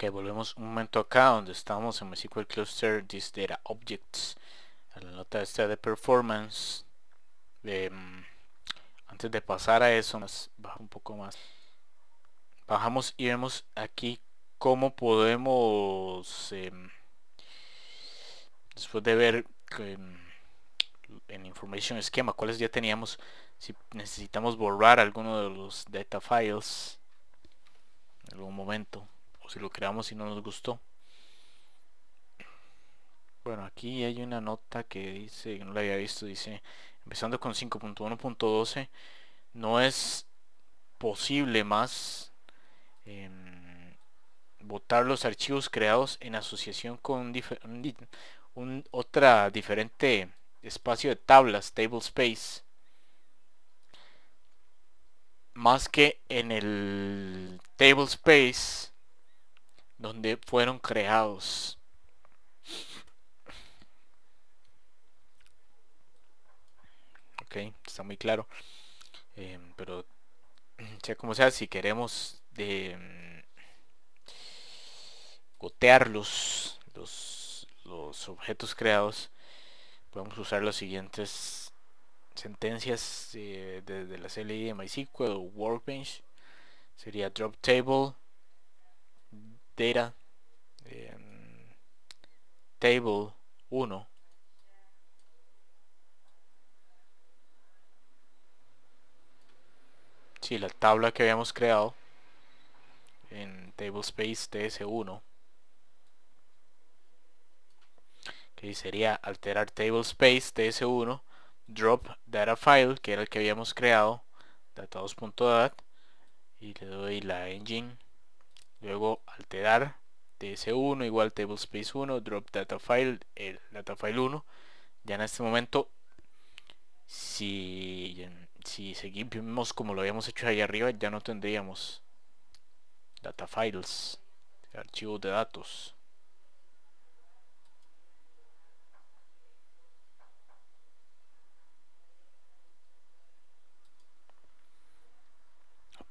Ok, volvemos un momento acá donde estamos en MySQL Cluster This Data Objects. la nota esta de performance. Mm, antes de pasar a eso, nos baja un poco más. Bajamos y vemos aquí cómo podemos, em, después de ver em, en Information Schema cuáles ya teníamos, si necesitamos borrar alguno de los data files en algún momento. Pues, si lo creamos y no nos gustó. Bueno, aquí hay una nota que dice, no la había visto, dice, empezando con 5.1.12, no es posible más em, votar los archivos creados en asociación con un, otra diferente espacio de tablas, table space, más que en el table space donde fueron creados. Ok, está muy claro. Em, pero sea como sea, si queremos de, em, gotear los, los, objetos creados, podemos usar las siguientes sentencias eh, desde la CLI de MySQL o Workbench. Sería drop table data em, table 1 si la tabla que habíamos creado en table space ts1 que sería alterar table space ts1 drop data file que era el que habíamos creado data y le doy la engine luego alterar ts1 igual tablespace 1 drop data file el data file 1 ya en este momento si, si seguimos como lo habíamos hecho ahí arriba ya no tendríamos data files archivos de datos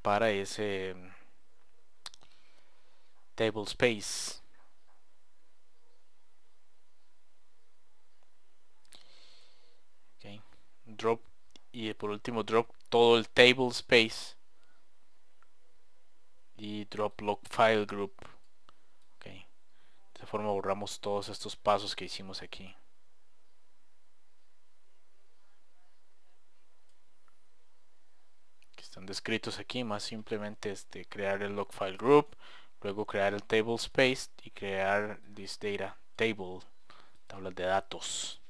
para ese table space okay. drop y por último drop todo el table space y drop log file group okay. de esta forma borramos todos estos pasos que hicimos aquí que están descritos aquí más simplemente este crear el log file group luego crear el table space y crear this data table tablas de datos